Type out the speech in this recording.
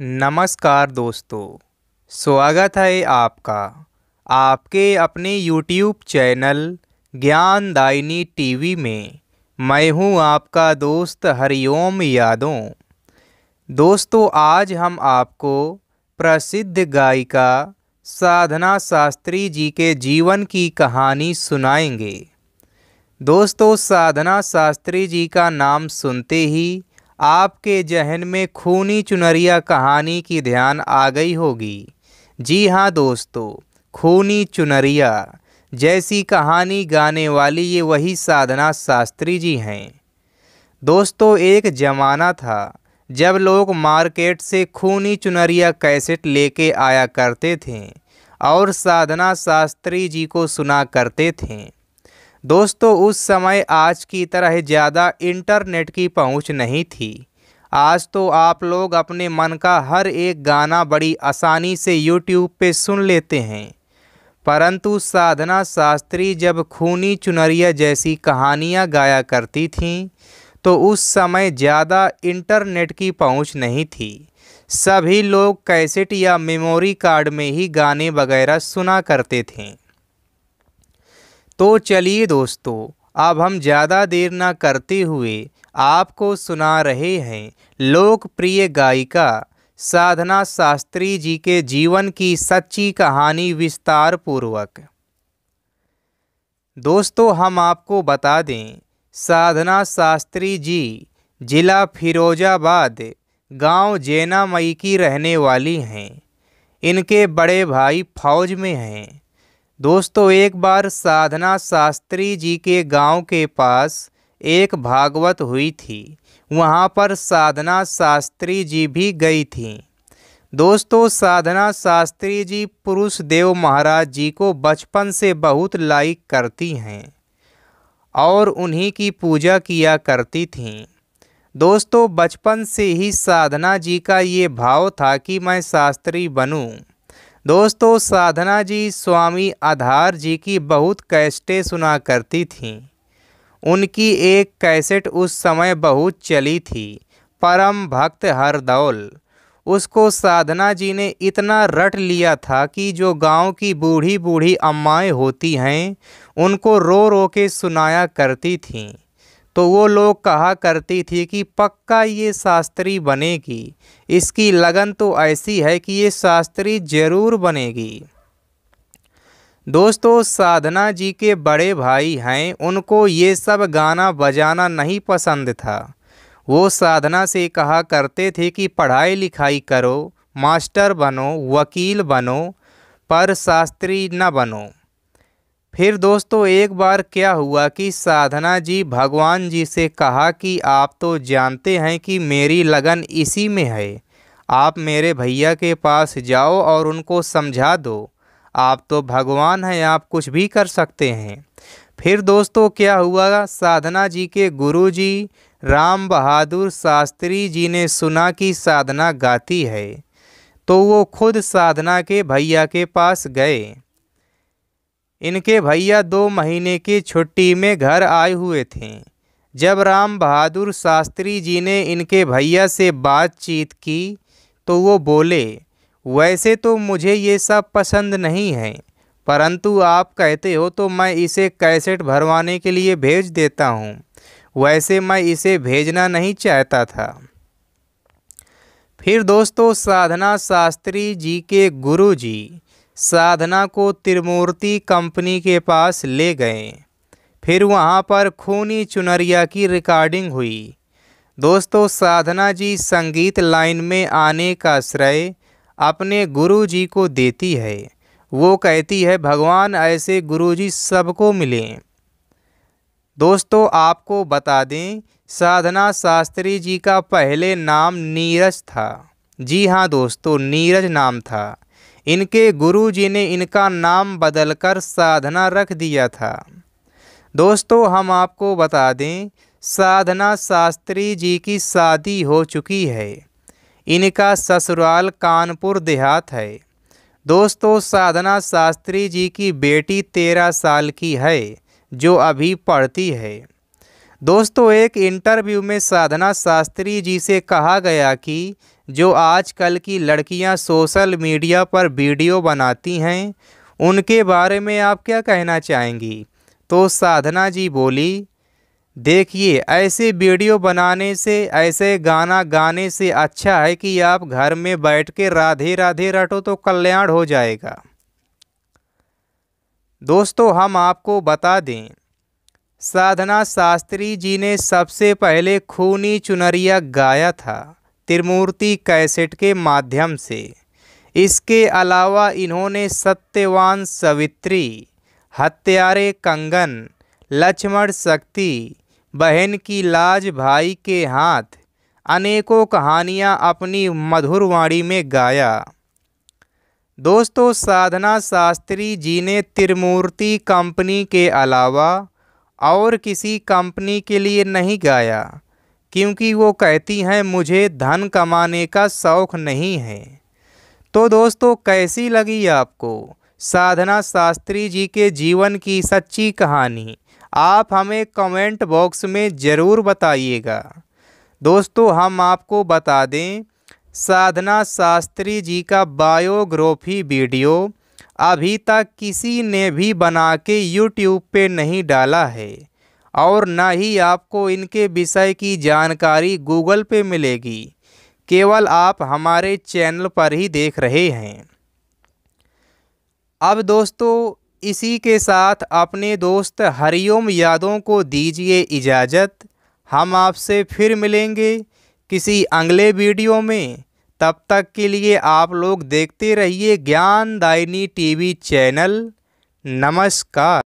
नमस्कार दोस्तों स्वागत है आपका आपके अपने YouTube चैनल ज्ञानदायिनी टीवी में मैं हूं आपका दोस्त हरिओम यादों दोस्तों आज हम आपको प्रसिद्ध गायिका साधना शास्त्री जी के जीवन की कहानी सुनाएंगे दोस्तों साधना शास्त्री जी का नाम सुनते ही आपके जहन में खूनी चुनरिया कहानी की ध्यान आ गई होगी जी हाँ दोस्तों खूनी चुनरिया जैसी कहानी गाने वाली ये वही साधना शास्त्री जी हैं दोस्तों एक ज़माना था जब लोग मार्केट से खूनी चुनरिया कैसेट लेके आया करते थे और साधना शास्त्री जी को सुना करते थे दोस्तों उस समय आज की तरह ज़्यादा इंटरनेट की पहुंच नहीं थी आज तो आप लोग अपने मन का हर एक गाना बड़ी आसानी से यूट्यूब पे सुन लेते हैं परंतु साधना शास्त्री जब खूनी चुनरिया जैसी कहानियाँ गाया करती थीं तो उस समय ज़्यादा इंटरनेट की पहुँच नहीं थी सभी लोग कैसेट या मेमोरी कार्ड में ही गाने वगैरह सुना करते थे तो चलिए दोस्तों अब हम ज़्यादा देर ना करते हुए आपको सुना रहे हैं लोकप्रिय गायिका साधना शास्त्री जी के जीवन की सच्ची कहानी विस्तार पूर्वक दोस्तों हम आपको बता दें साधना शास्त्री जी जिला फिरोजाबाद गांव जैनामई की रहने वाली हैं इनके बड़े भाई फौज में हैं दोस्तों एक बार साधना शास्त्री जी के गांव के पास एक भागवत हुई थी वहां पर साधना शास्त्री जी भी गई थी दोस्तों साधना शास्त्री जी पुरुष देव महाराज जी को बचपन से बहुत लाइक करती हैं और उन्हीं की पूजा किया करती थीं दोस्तों बचपन से ही साधना जी का ये भाव था कि मैं शास्त्री बनूं दोस्तों साधना जी स्वामी आधार जी की बहुत कैसेटें सुना करती थीं उनकी एक कैसेट उस समय बहुत चली थी परम भक्त हरदौल उसको साधना जी ने इतना रट लिया था कि जो गांव की बूढ़ी बूढ़ी अम्माएं होती हैं उनको रो रो के सुनाया करती थीं तो वो लोग कहा करती थी कि पक्का ये शास्त्री बनेगी इसकी लगन तो ऐसी है कि ये शास्त्री ज़रूर बनेगी दोस्तों साधना जी के बड़े भाई हैं उनको ये सब गाना बजाना नहीं पसंद था वो साधना से कहा करते थे कि पढ़ाई लिखाई करो मास्टर बनो वकील बनो पर शास्त्री न बनो फिर दोस्तों एक बार क्या हुआ कि साधना जी भगवान जी से कहा कि आप तो जानते हैं कि मेरी लगन इसी में है आप मेरे भैया के पास जाओ और उनको समझा दो आप तो भगवान हैं आप कुछ भी कर सकते हैं फिर दोस्तों क्या हुआ साधना जी के गुरु जी राम बहादुर शास्त्री जी ने सुना कि साधना गाती है तो वो खुद साधना के भैया के पास गए इनके भैया दो महीने की छुट्टी में घर आए हुए थे जब राम बहादुर शास्त्री जी ने इनके भैया से बातचीत की तो वो बोले वैसे तो मुझे ये सब पसंद नहीं है परंतु आप कहते हो तो मैं इसे कैसेट भरवाने के लिए भेज देता हूँ वैसे मैं इसे भेजना नहीं चाहता था फिर दोस्तों साधना शास्त्री जी के गुरु जी साधना को त्रिमूर्ति कंपनी के पास ले गए फिर वहाँ पर खूनी चुनरिया की रिकॉर्डिंग हुई दोस्तों साधना जी संगीत लाइन में आने का श्रेय अपने गुरु जी को देती है वो कहती है भगवान ऐसे गुरु जी सबको मिलें दोस्तों आपको बता दें साधना शास्त्री जी का पहले नाम नीरज था जी हाँ दोस्तों नीरज नाम था इनके गुरु जी ने इनका नाम बदलकर साधना रख दिया था दोस्तों हम आपको बता दें साधना शास्त्री जी की शादी हो चुकी है इनका ससुराल कानपुर देहात है दोस्तों साधना शास्त्री जी की बेटी तेरह साल की है जो अभी पढ़ती है दोस्तों एक इंटरव्यू में साधना शास्त्री जी से कहा गया कि जो आजकल की लड़कियां सोशल मीडिया पर वीडियो बनाती हैं उनके बारे में आप क्या कहना चाहेंगी तो साधना जी बोली देखिए ऐसे वीडियो बनाने से ऐसे गाना गाने से अच्छा है कि आप घर में बैठ के राधे राधे रटो तो कल्याण हो जाएगा दोस्तों हम आपको बता दें साधना शास्त्री जी ने सबसे पहले खूनी चुनरिया गाया था त्रिमूर्ति कैसेट के माध्यम से इसके अलावा इन्होंने सत्यवान सवित्री हत्यारे कंगन लक्ष्मण शक्ति बहन की लाज भाई के हाथ अनेकों कहानियाँ अपनी मधुर वाणी में गाया दोस्तों साधना शास्त्री जी ने त्रिमूर्ति कंपनी के अलावा और किसी कंपनी के लिए नहीं गाया क्योंकि वो कहती हैं मुझे धन कमाने का शौक़ नहीं है तो दोस्तों कैसी लगी आपको साधना शास्त्री जी के जीवन की सच्ची कहानी आप हमें कमेंट बॉक्स में ज़रूर बताइएगा दोस्तों हम आपको बता दें साधना शास्त्री जी का बायोग्राफी वीडियो अभी तक किसी ने भी बना के यूट्यूब पे नहीं डाला है और ना ही आपको इनके विषय की जानकारी गूगल पे मिलेगी केवल आप हमारे चैनल पर ही देख रहे हैं अब दोस्तों इसी के साथ अपने दोस्त हरिओम यादों को दीजिए इजाज़त हम आपसे फिर मिलेंगे किसी अगले वीडियो में तब तक के लिए आप लोग देखते रहिए ज्ञानदायिनी टीवी चैनल नमस्कार